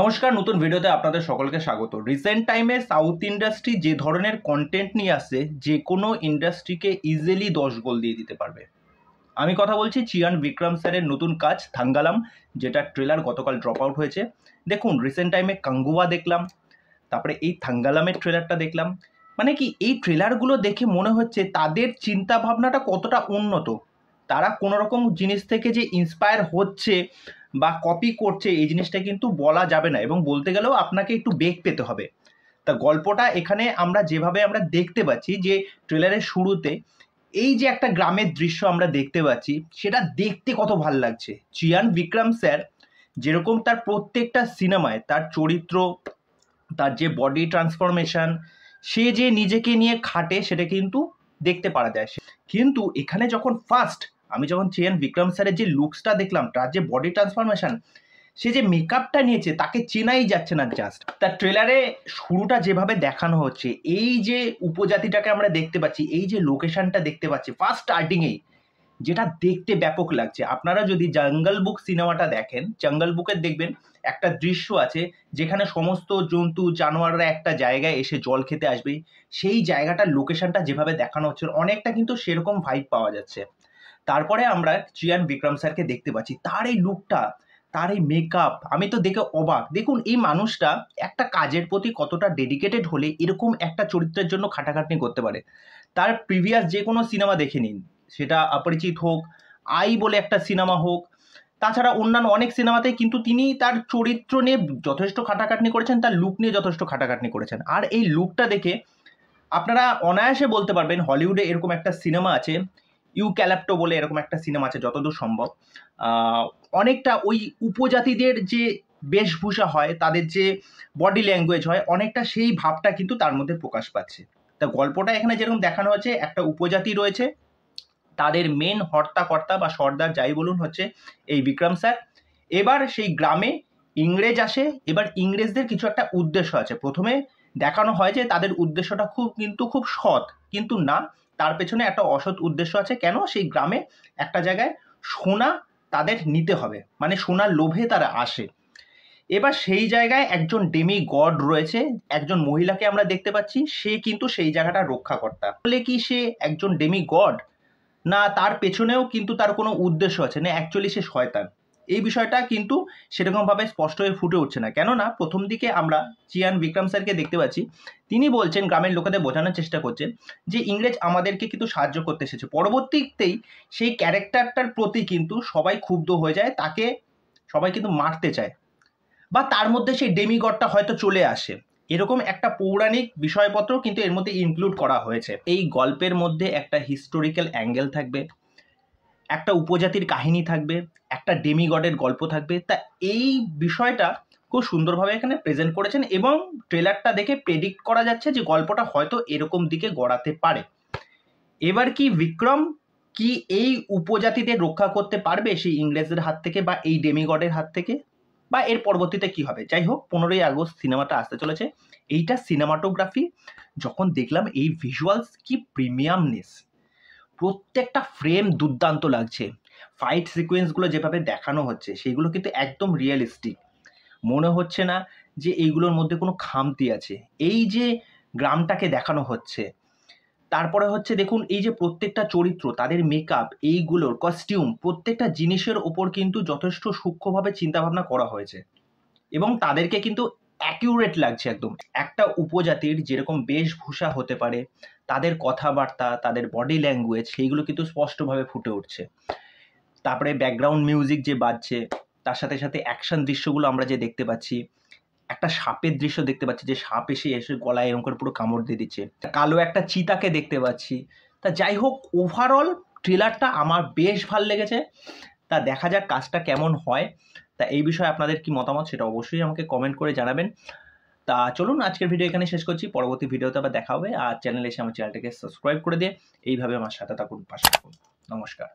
নমস্কার নতুন ভিডিওতে আপনাদের সকলকে স্বাগত রিসেন্ট টাইমে সাউথ ইন্ডাস্ট্রি যে ধরনের কন্টেন্ট নিয়ে আসে যে কোনো ইন্ডাস্ট্রিকে ইজিলি দশ গোল দিয়ে দিতে পারবে আমি কথা বলছি চিয়ান বিক্রম স্যারের নতুন কাজ থাঙ্গালাম যেটা ট্রেলার গতকাল ড্রপ আউট হয়েছে দেখুন রিসেন্ট টাইমে কাঙ্গুয়া দেখলাম তারপরে এই থাঙ্গালামের ট্রেলারটা দেখলাম মানে কি এই ট্রেলারগুলো দেখে মনে হচ্ছে তাদের চিন্তা ভাবনাটা কতটা উন্নত তারা কোনোরকম জিনিস থেকে যে ইন্সপায়ার হচ্ছে বা কপি করছে এই জিনিসটা কিন্তু বলা যাবে না এবং বলতে গেলেও আপনাকে একটু বেগ পেতে হবে তা গল্পটা এখানে আমরা যেভাবে আমরা দেখতে পাচ্ছি যে ট্রেলারের শুরুতে এই যে একটা গ্রামের দৃশ্য আমরা দেখতে পাচ্ছি সেটা দেখতে কত ভাল লাগছে চিয়ান বিক্রম স্যার যেরকম তার প্রত্যেকটা সিনেমায় তার চরিত্র তার যে বডি ট্রান্সফরমেশন সে যে নিজেকে নিয়ে খাটে সেটা কিন্তু দেখতে পারা যায় কিন্তু এখানে যখন ফার্স্ট আমি যখন থ্রি এন বিক্রম স্যারের যে লুকসটা দেখলাম তার যে বডি ট্রান্সফরমেশন সে যে মেকআপটা নিয়েছে তাকে চেনাই যাচ্ছে না জাস্ট তার ট্রেলারে শুরুটা যেভাবে দেখানো হচ্ছে এই যে উপজাতিটাকে আমরা দেখতে পাচ্ছি এই যে লোকেশনটা দেখতে পাচ্ছি ফার্স্ট স্টার্টিংয়েই যেটা দেখতে ব্যাপক লাগছে আপনারা যদি জঙ্গল বুক সিনেমাটা দেখেন জঙ্গল বুকের দেখবেন একটা দৃশ্য আছে যেখানে সমস্ত জন্তু জানোয়াররা একটা জায়গায় এসে জল খেতে আসবে সেই জায়গাটার লোকেশনটা যেভাবে দেখানো হচ্ছে অনেকটা কিন্তু সেরকম ভাইব পাওয়া যাচ্ছে তারপরে আমরা চিয়ান বিক্রম স্যারকে দেখতে পাচ্ছি তার এই লুকটা তার এই মেকআপ আমি তো দেখে অবাক দেখুন এই মানুষটা একটা কাজের প্রতি কতটা ডেডিকেটেড হলে এরকম একটা চরিত্রের জন্য খাটাখাটনি করতে পারে তার প্রিভিয়াস যে কোনো সিনেমা দেখে নিন সেটা অপরিচিত হোক আই বলে একটা সিনেমা হোক তাছাড়া অন্যান্য অনেক সিনেমাতে কিন্তু তিনি তার চরিত্র নিয়ে যথেষ্ট খাটাখাটনি করেছেন তার লুক নিয়ে যথেষ্ট খাটাখাটনি করেছেন আর এই লুকটা দেখে আপনারা অনায়াসে বলতে পারবেন হলিউডে এরকম একটা সিনেমা আছে ইউ ক্যালাপ্টো বলে এরকম একটা সিনেমা আছে যতদূর সম্ভব অনেকটা ওই উপজাতিদের যে বেশভূষা হয় তাদের যে বডি ল্যাঙ্গুয়েজ হয় অনেকটা সেই ভাবটা কিন্তু তার মধ্যে প্রকাশ পাচ্ছে তা গল্পটা এখানে যেরকম দেখানো আছে একটা উপজাতি রয়েছে তাদের মেন হর্তাকর্তা বা সর্দার যাই বলুন হচ্ছে এই বিক্রম স্যার এবার সেই গ্রামে ইংরেজ আসে এবার ইংরেজদের কিছু একটা উদ্দেশ্য আছে প্রথমে দেখানো হয় যে তাদের উদ্দেশ্যটা খুব কিন্তু খুব সৎ কিন্তু না তার পেছনে একটা অসৎ উদ্দেশ্য আছে কেন সেই গ্রামে একটা জায়গায় সোনা তাদের নিতে হবে মানে সোনার লোভে তারা আসে এবার সেই জায়গায় একজন ডেমি গড রয়েছে একজন মহিলাকে আমরা দেখতে পাচ্ছি সে কিন্তু সেই জায়গাটা রক্ষাকর্তা বলে কি সে একজন ডেমি গড না তার পেছনেও কিন্তু তার কোনো উদ্দেশ্য আছে না অ্যাকচুয়ালি সে শয়তান এই বিষয়টা কিন্তু সেরকমভাবে স্পষ্ট হয়ে ফুটে উঠছে না কেননা প্রথম দিকে আমরা চিয়ান বিক্রম স্যারকে দেখতে পাচ্ছি তিনি বলছেন গ্রামের লোকেদের বোঝানোর চেষ্টা করছেন যে ইংরেজ আমাদেরকে কিন্তু সাহায্য করতে এসেছে পরবর্তীতেই সেই ক্যারেক্টারটার প্রতি কিন্তু সবাই ক্ষুব্ধ হয়ে যায় তাকে সবাই কিন্তু মারতে চায় বা তার মধ্যে সেই ডেমিগডটা হয়তো চলে আসে এরকম একটা পৌরাণিক বিষয়পত্র কিন্তু এর মধ্যে ইনক্লুড করা হয়েছে এই গল্পের মধ্যে একটা হিস্টোরিক্যাল অ্যাঙ্গেল থাকবে একটা উপজাতির কাহিনী থাকবে একটা ডেমিগডের গল্প থাকবে তা এই বিষয়টা খুব সুন্দরভাবে এখানে প্রেজেন্ট করেছেন এবং ট্রেলারটা দেখে প্রেডিক্ট করা যাচ্ছে যে গল্পটা হয়তো এরকম দিকে গড়াতে পারে এবার কি বিক্রম কি এই উপজাতিদের রক্ষা করতে পারবে সেই ইংরেজদের হাত থেকে বা এই ডেমিগডের হাত থেকে বা এর পরবর্তীতে কি হবে যাই হোক পনেরোই আগস্ট সিনেমাটা আসতে চলেছে এইটা সিনেমাটোগ্রাফি যখন দেখলাম এই ভিজুয়ালস কি প্রিমিয়ামনেস প্রত্যেকটা ফ্রেম দুর্দান্ত লাগছে ফাইট সিকোয়েন্সগুলো যেভাবে দেখানো হচ্ছে সেইগুলো কিন্তু একদম রিয়েলিস্টিক মনে হচ্ছে না যে এইগুলোর মধ্যে কোনো খামতি আছে এই যে গ্রামটাকে দেখানো হচ্ছে তারপরে হচ্ছে দেখুন এই যে প্রত্যেকটা চরিত্র তাদের মেকআপ এইগুলোর কস্টিউম প্রত্যেকটা জিনিসের ওপর কিন্তু যথেষ্ট সূক্ষ্মভাবে চিন্তাভাবনা করা হয়েছে এবং তাদেরকে কিন্তু অ্যাকিউরেট লাগছে একদম একটা উপজাতির যেরকম বেশভূষা হতে পারে তাদের কথাবার্তা তাদের বডি ল্যাঙ্গুয়েজ সেইগুলো কিন্তু স্পষ্টভাবে ফুটে উঠছে তারপরে ব্যাকগ্রাউন্ড মিউজিক যে বাজছে তার সাথে সাথে অ্যাকশন দৃশ্যগুলো আমরা যে দেখতে পাচ্ছি একটা সাপের দৃশ্য দেখতে পাচ্ছি যে সাপ এসে এসে গলায় এরকম করে পুরো কামড় দিয়ে দিচ্ছে কালো একটা চিতাকে দেখতে পাচ্ছি তা যাই হোক ওভারঅল ট্রেলারটা আমার বেশ ভাল লেগেছে তা দেখা যাক কাজটা কেমন হয় তা এই বিষয়ে আপনাদের কি মতামত সেটা অবশ্যই আমাকে কমেন্ট করে জানাবেন তা চলুন আজকের ভিডিও এখানে শেষ করছি পরবর্তী ভিডিওতে আবার দেখা হবে আর চ্যানেলে এসে আমার চ্যানেলটাকে সাবস্ক্রাইব করে দিয়ে এইভাবে আমার সাথে থাকুন পাশে থাকুন নমস্কার